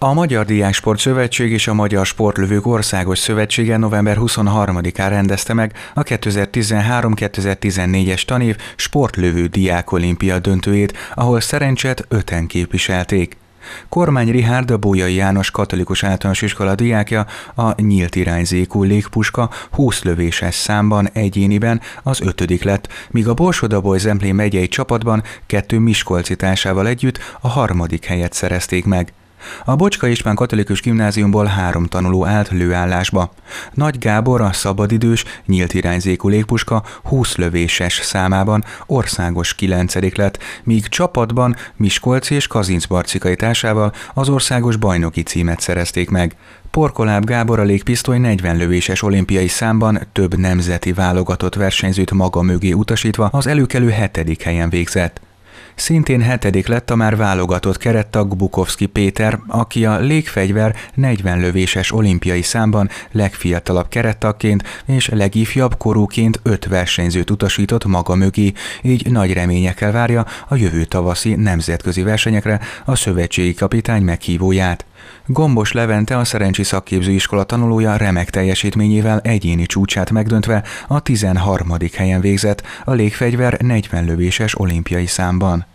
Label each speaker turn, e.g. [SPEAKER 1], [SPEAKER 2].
[SPEAKER 1] A Magyar Diásport Szövetség és a Magyar Sportlövők Országos Szövetsége november 23-án rendezte meg a 2013-2014-es tanév sportlövő diák olimpia döntőjét, ahol szerencset öten képviselték. Kormány Rihárd, a Bójai János Katolikus Általános Iskola diákja a nyílt irányzékú légpuska 20 lövéses számban egyéniben az ötödik lett, míg a Borsodaboly Zemplén megyei csapatban kettő Miskolci társával együtt a harmadik helyet szerezték meg. A Bocska István Katolikus Gimnáziumból három tanuló állt lőállásba. Nagy Gábor a szabadidős, nyílt irányzékú légpuska 20 lövéses számában országos kilencedik lett, míg csapatban Miskolci és Kazinc Barcikai társával az országos bajnoki címet szerezték meg. Porkoláb Gábor a légpisztoly 40 lövéses olimpiai számban több nemzeti válogatott versenyzőt maga mögé utasítva az előkelő hetedik helyen végzett. Szintén hetedik lett a már válogatott kerettag Bukovski Péter, aki a légfegyver 40 lövéses olimpiai számban legfiatalabb kerettagként és legifjabb korúként öt versenyzőt utasított maga mögé, így nagy reményekkel várja a jövő tavaszi nemzetközi versenyekre a szövetségi kapitány meghívóját. Gombos Levente a Szerencsi Szakképzőiskola tanulója remek teljesítményével egyéni csúcsát megdöntve a 13. helyen végzett a légfegyver 40 lövéses olimpiai számban.